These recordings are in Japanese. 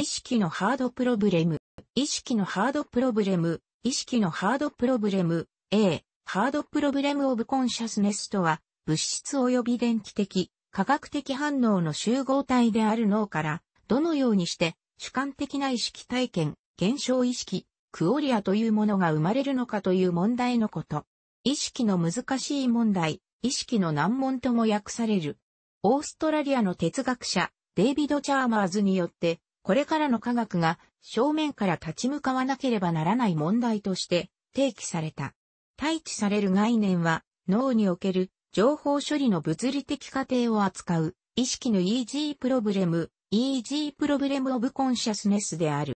意識のハードプロブレム、意識のハードプロブレム、意識のハードプロブレム、A、ハードプロブレムオブコンシャスネスとは、物質及び電気的、科学的反応の集合体である脳から、どのようにして主観的な意識体験、現象意識、クオリアというものが生まれるのかという問題のこと。意識の難しい問題、意識の難問とも訳される。オーストラリアの哲学者、デイビド・チャーマーズによってこれからの科学が正面から立ち向かわなければならない問題として提起された。対置される概念は脳における情報処理の物理的過程を扱う意識の EG プロブレム、EG プロブレムオブコンシャスネスである。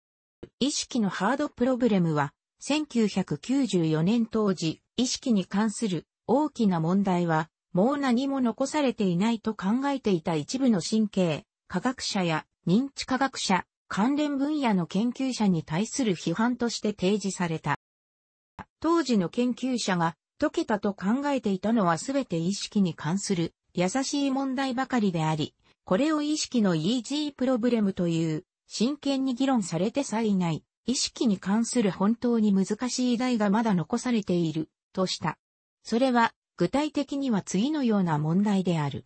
意識のハードプロブレムは1994年当時意識に関する大きな問題はもう何も残されていないと考えていた一部の神経、科学者や認知科学者、関連分野の研究者に対する批判として提示された。当時の研究者が解けたと考えていたのはすべて意識に関する優しい問題ばかりであり、これを意識の e ージープロブレムという真剣に議論されてさえない、意識に関する本当に難しい題がまだ残されている、とした。それは、具体的には次のような問題である。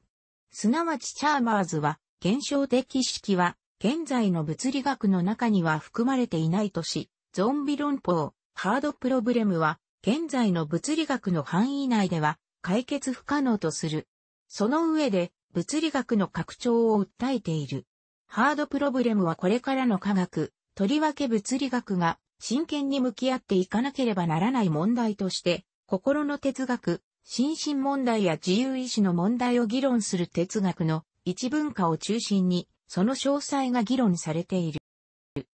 すなわちチャーマーズは、現象的意識は、現在の物理学の中には含まれていないとし、ゾンビ論法、ハードプロブレムは、現在の物理学の範囲内では、解決不可能とする。その上で、物理学の拡張を訴えている。ハードプロブレムはこれからの科学、とりわけ物理学が真剣に向き合っていかなければならない問題として、心の哲学、心身問題や自由意志の問題を議論する哲学の一文化を中心に、その詳細が議論されている。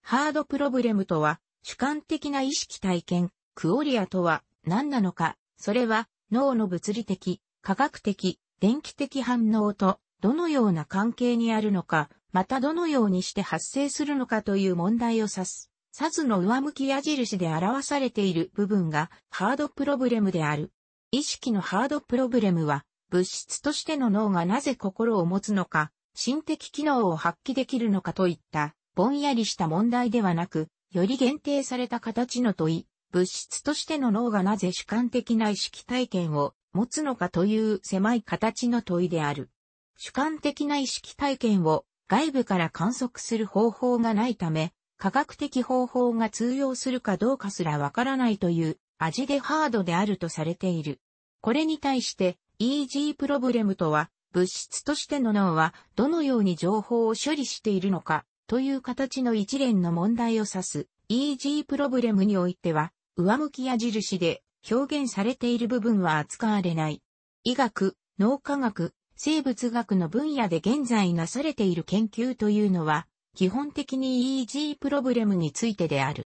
ハードプロブレムとは、主観的な意識体験、クオリアとは何なのか、それは脳の物理的、科学的、電気的反応とどのような関係にあるのか、またどのようにして発生するのかという問題を指す。サズの上向き矢印で表されている部分がハードプロブレムである。意識のハードプロブレムは物質としての脳がなぜ心を持つのか、心的機能を発揮できるのかといった、ぼんやりした問題ではなく、より限定された形の問い、物質としての脳がなぜ主観的な意識体験を持つのかという狭い形の問いである。主観的な意識体験を外部から観測する方法がないため、科学的方法が通用するかどうかすらわからないという味でハードであるとされている。これに対して EG プロブレムとは、物質としての脳はどのように情報を処理しているのかという形の一連の問題を指す EG プロブレムにおいては上向き矢印で表現されている部分は扱われない。医学、脳科学、生物学の分野で現在なされている研究というのは基本的に EG プロブレムについてである。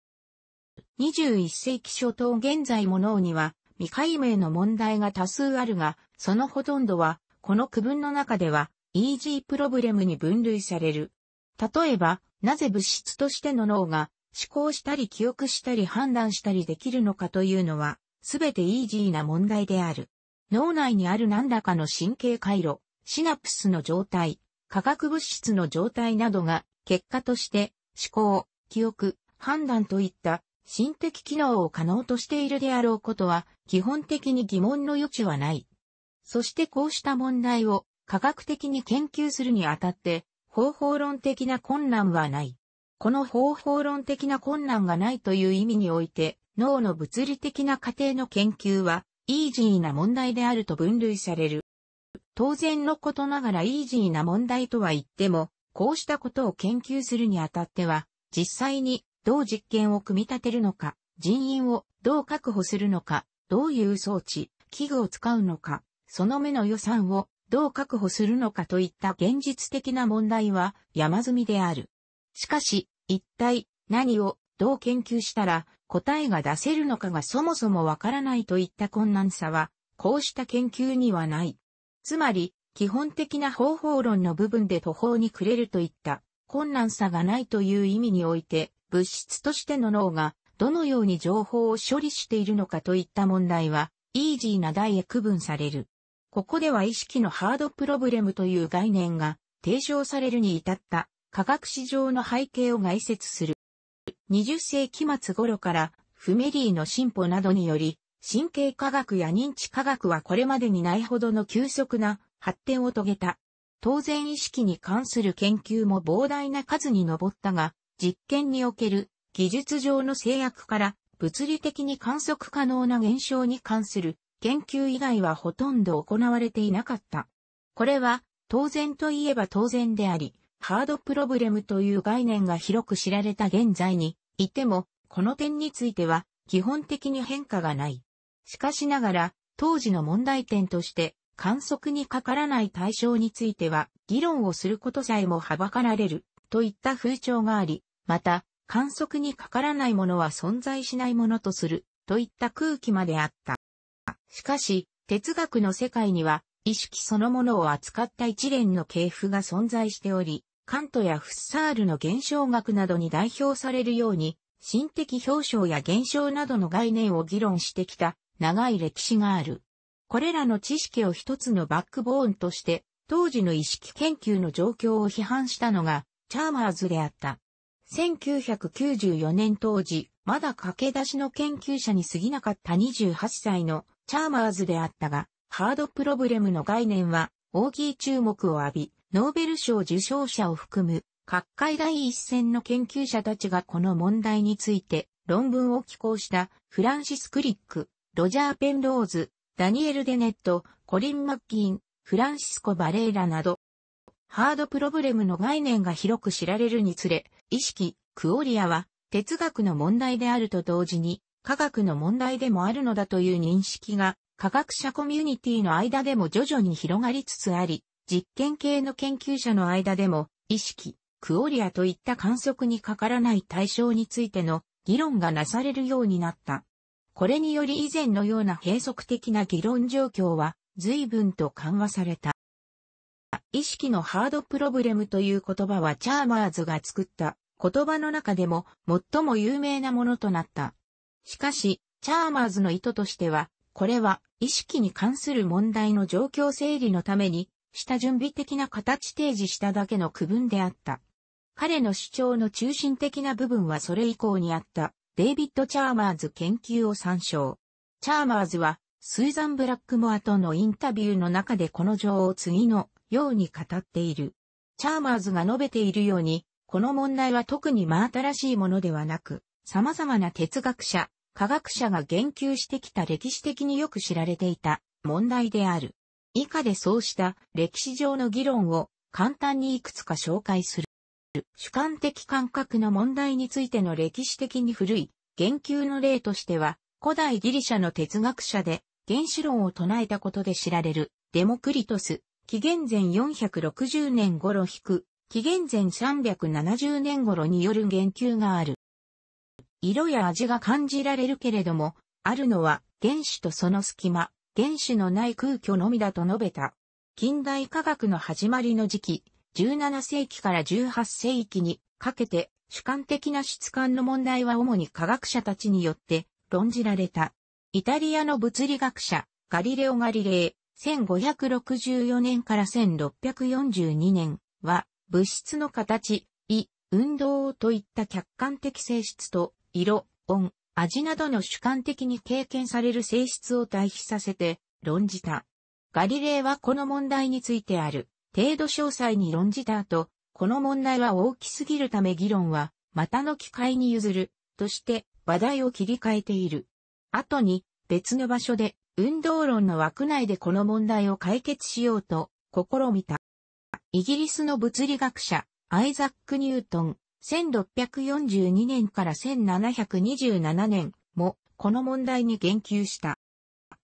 21世紀初頭現在も脳には未解明の問題が多数あるが、そのほとんどは、この区分の中では、EG プロブレムに分類される。例えば、なぜ物質としての脳が思考したり記憶したり判断したりできるのかというのは、すべて EG な問題である。脳内にある何らかの神経回路、シナプスの状態、化学物質の状態などが、結果として、思考、記憶、判断といった心的機能を可能としているであろうことは、基本的に疑問の余地はない。そしてこうした問題を科学的に研究するにあたって、方法論的な困難はない。この方法論的な困難がないという意味において、脳の物理的な過程の研究は、イージーな問題であると分類される。当然のことながらイージーな問題とは言っても、こうしたことを研究するにあたっては、実際にどう実験を組み立てるのか、人員をどう確保するのか、どういう装置、器具を使うのか、その目の予算をどう確保するのかといった現実的な問題は山積みである。しかし、一体何をどう研究したら答えが出せるのかがそもそもわからないといった困難さは、こうした研究にはない。つまり、基本的な方法論の部分で途方に暮れるといった困難さがないという意味において、物質としての脳がどのように情報を処理しているのかといった問題は、イージーな題へ区分される。ここでは意識のハードプロブレムという概念が提唱されるに至った科学史上の背景を概説する。20世紀末頃からフメリーの進歩などにより、神経科学や認知科学はこれまでにないほどの急速な発展を遂げた。当然意識に関する研究も膨大な数に上ったが、実験における技術上の制約から物理的に観測可能な現象に関する研究以外はほとんど行われていなかった。これは当然といえば当然であり、ハードプロブレムという概念が広く知られた現在にいても、この点については基本的に変化がない。しかしながら、当時の問題点として観測にかからない対象については議論をすることさえもはばかられるといった風潮があり、また、観測にかからないものは存在しないものとする、といった空気まであった。しかし、哲学の世界には、意識そのものを扱った一連の系譜が存在しており、カントやフッサールの現象学などに代表されるように、心的表象や現象などの概念を議論してきた長い歴史がある。これらの知識を一つのバックボーンとして、当時の意識研究の状況を批判したのが、チャーマーズであった。1994年当時、まだ駆け出しの研究者に過ぎなかった28歳のチャーマーズであったが、ハードプロブレムの概念は大きい注目を浴び、ノーベル賞受賞者を含む各界第一線の研究者たちがこの問題について論文を寄稿したフランシス・クリック、ロジャー・ペンローズ、ダニエル・デネット、コリン・マッキン、フランシスコ・バレーラなどハードプロブレムの概念が広く知られるにつれ、意識、クオリアは哲学の問題であると同時に科学の問題でもあるのだという認識が科学者コミュニティの間でも徐々に広がりつつあり、実験系の研究者の間でも意識、クオリアといった観測にかからない対象についての議論がなされるようになった。これにより以前のような閉塞的な議論状況は随分と緩和された。意識のハードプロブレムという言葉はチャーマーズが作った言葉の中でも最も有名なものとなった。しかし、チャーマーズの意図としては、これは意識に関する問題の状況整理のために、下準備的な形提示しただけの区分であった。彼の主張の中心的な部分はそれ以降にあったデイビッド・チャーマーズ研究を参照。チャーマーズはスーザン・ブラックモアとのインタビューの中でこの情を次のように語っている。チャーマーズが述べているように、この問題は特に真新しいものではなく、様々な哲学者、科学者が言及してきた歴史的によく知られていた問題である。以下でそうした歴史上の議論を簡単にいくつか紹介する。主観的感覚の問題についての歴史的に古い言及の例としては、古代ギリシャの哲学者で原子論を唱えたことで知られるデモクリトス、紀元前460年頃引く、紀元前370年頃による言及がある。色や味が感じられるけれども、あるのは原子とその隙間、原子のない空虚のみだと述べた。近代科学の始まりの時期、17世紀から18世紀にかけて主観的な質感の問題は主に科学者たちによって論じられた。イタリアの物理学者、ガリレオ・ガリレイ、1564年から1642年は、物質の形、胃、運動といった客観的性質と、色、音、味などの主観的に経験される性質を対比させて論じた。ガリレーはこの問題についてある程度詳細に論じた後、この問題は大きすぎるため議論は、またの機会に譲る、として話題を切り替えている。後に別の場所で運動論の枠内でこの問題を解決しようと試みた。イギリスの物理学者、アイザック・ニュートン、1642年から1727年もこの問題に言及した。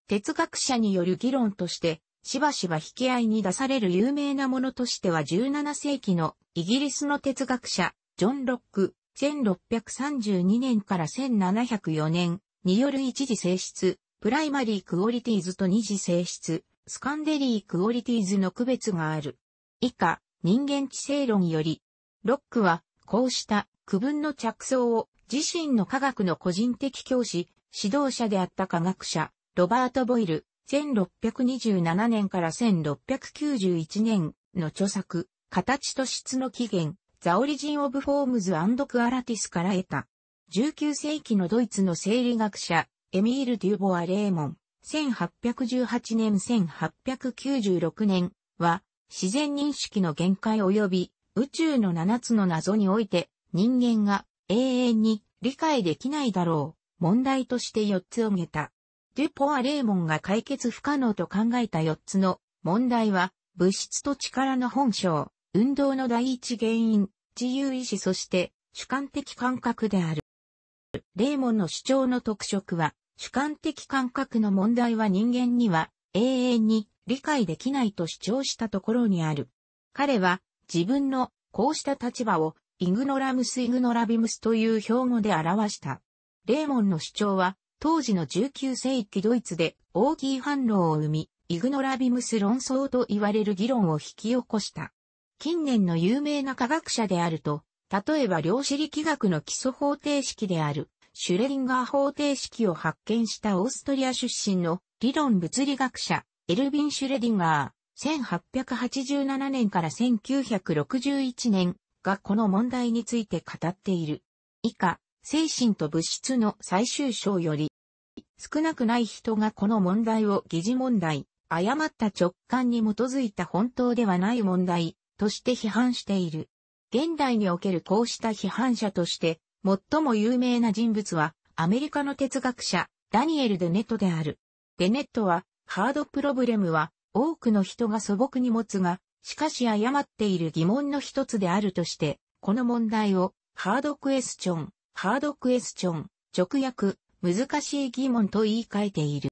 哲学者による議論として、しばしば引き合いに出される有名なものとしては17世紀のイギリスの哲学者、ジョン・ロック、1632年から1704年による一時性質、プライマリークオリティーズと二次性質、スカンデリークオリティーズの区別がある。以下、人間知性論より、ロックは、こうした区分の着想を自身の科学の個人的教師、指導者であった科学者、ロバート・ボイル、1627年から1691年の著作、形と質の起源、ザオリジン・オブ・フォームズ・アンド・クアラティスから得た。19世紀のドイツの生理学者、エミール・デュボア・レーモン、1818年1896年は、自然認識の限界及び宇宙の7つの謎において人間が永遠に理解できないだろう問題として4つを挙げた。デュポア・レーモンが解決不可能と考えた4つの問題は物質と力の本性、運動の第一原因、自由意志そして主観的感覚である。レーモンの主張の特色は主観的感覚の問題は人間には永遠に理解できないと主張したところにある。彼は自分のこうした立場をイグノラムス・イグノラビムスという標語で表した。レーモンの主張は当時の19世紀ドイツで大きい反論を生み、イグノラビムス論争と言われる議論を引き起こした。近年の有名な科学者であると、例えば量子力学の基礎方程式であるシュレリンガー方程式を発見したオーストリア出身の理論物理学者、エルビン・シュレディンガー、1887年から1961年がこの問題について語っている。以下、精神と物質の最終章より、少なくない人がこの問題を疑似問題、誤った直感に基づいた本当ではない問題として批判している。現代におけるこうした批判者として、最も有名な人物は、アメリカの哲学者、ダニエル・デネットである。デネットは、ハードプロブレムは、多くの人が素朴に持つが、しかし誤っている疑問の一つであるとして、この問題を、ハードクエスチョン、ハードクエスチョン、直訳、難しい疑問と言い換えている。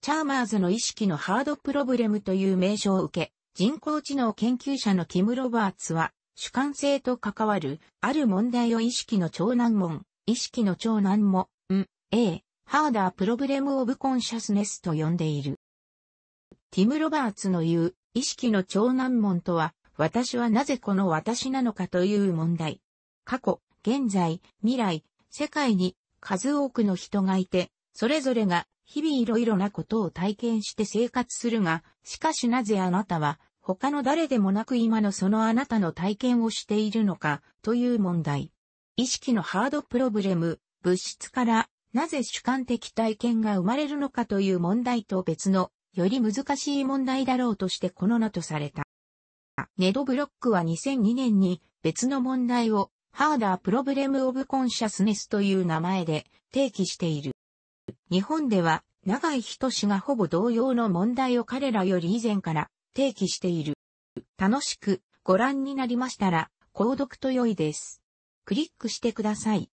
チャーマーズの意識のハードプロブレムという名称を受け、人工知能研究者のキム・ロバーツは、主観性と関わる、ある問題を意識の長難問、意識の長難も、ん、A、ハーダープロブレムオブコンシャスネスと呼んでいる。ティム・ロバーツの言う、意識の長難問とは、私はなぜこの私なのかという問題。過去、現在、未来、世界に数多くの人がいて、それぞれが日々いろいろなことを体験して生活するが、しかしなぜあなたは他の誰でもなく今のそのあなたの体験をしているのか、という問題。意識のハードプロブレム、物質からなぜ主観的体験が生まれるのかという問題と別の、より難しい問題だろうとしてこの名とされた。ネドブロックは2002年に別の問題を、ハーダープロブレムオブコンシャスネスという名前で提起している。日本では、長井氏がほぼ同様の問題を彼らより以前から提起している。楽しくご覧になりましたら、購読と良いです。クリックしてください。